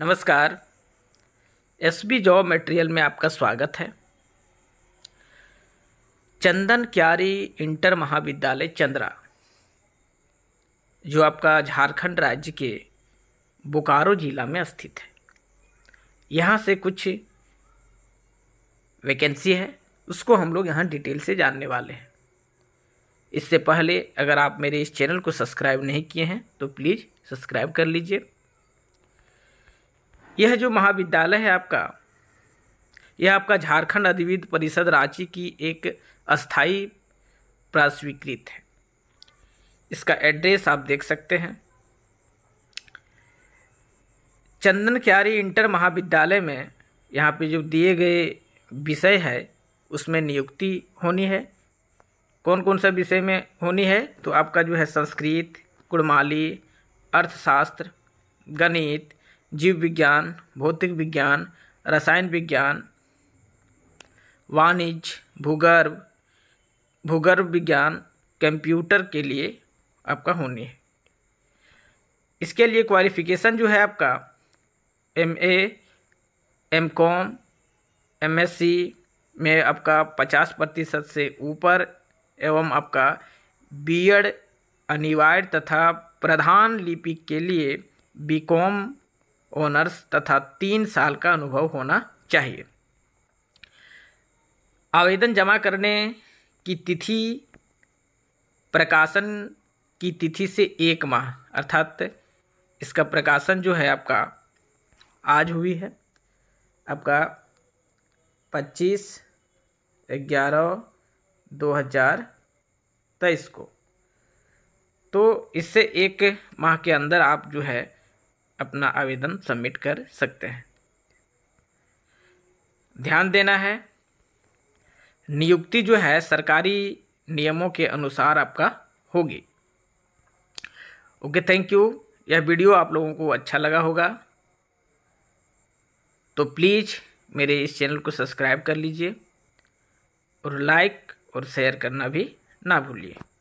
नमस्कार S B job material में आपका स्वागत है चंदन क्यारी इंटर महाविद्यालय चंद्रा जो आपका झारखंड राज्य के बोकारो जिला में स्थित है यहाँ से कुछ वैकेंसी है उसको हम लोग यहाँ डिटेल से जानने वाले हैं इससे पहले अगर आप मेरे इस चैनल को सब्सक्राइब नहीं किए हैं तो प्लीज़ सब्सक्राइब कर लीजिए यह जो महाविद्यालय है आपका यह आपका झारखंड अधिविद परिषद रांची की एक अस्थाई प्रास्वीकृत है इसका एड्रेस आप देख सकते हैं चंदन क्यारी इंटर महाविद्यालय में यहाँ पे जो दिए गए विषय है उसमें नियुक्ति होनी है कौन कौन सा विषय में होनी है तो आपका जो है संस्कृत कुड़माली अर्थशास्त्र गणित जीव विज्ञान भौतिक विज्ञान रसायन विज्ञान वाणिज्य भूगर्भ भूगर्भ विज्ञान कंप्यूटर के लिए आपका होनी है इसके लिए क्वालिफिकेशन जो है आपका M A M com M S C में आपका पचास प्रतिशत से ऊपर एवं आपका बी एड अनिवार्य तथा प्रधान लिपि के लिए बी कॉम ऑनर्स तथा तीन साल का अनुभव होना चाहिए आवेदन जमा करने की तिथि प्रकाशन की तिथि से एक माह अर्थात इसका प्रकाशन जो है आपका आज हुई है आपका पच्चीस ग्यारह दो हज़ार तेईस को तो इससे एक माह के अंदर आप जो है अपना आवेदन सबमिट कर सकते हैं ध्यान देना है नियुक्ति जो है सरकारी नियमों के अनुसार आपका होगी ओके थैंक यू यह वीडियो आप लोगों को अच्छा लगा होगा तो प्लीज़ मेरे इस चैनल को सब्सक्राइब कर लीजिए और लाइक और शेयर करना भी ना भूलिए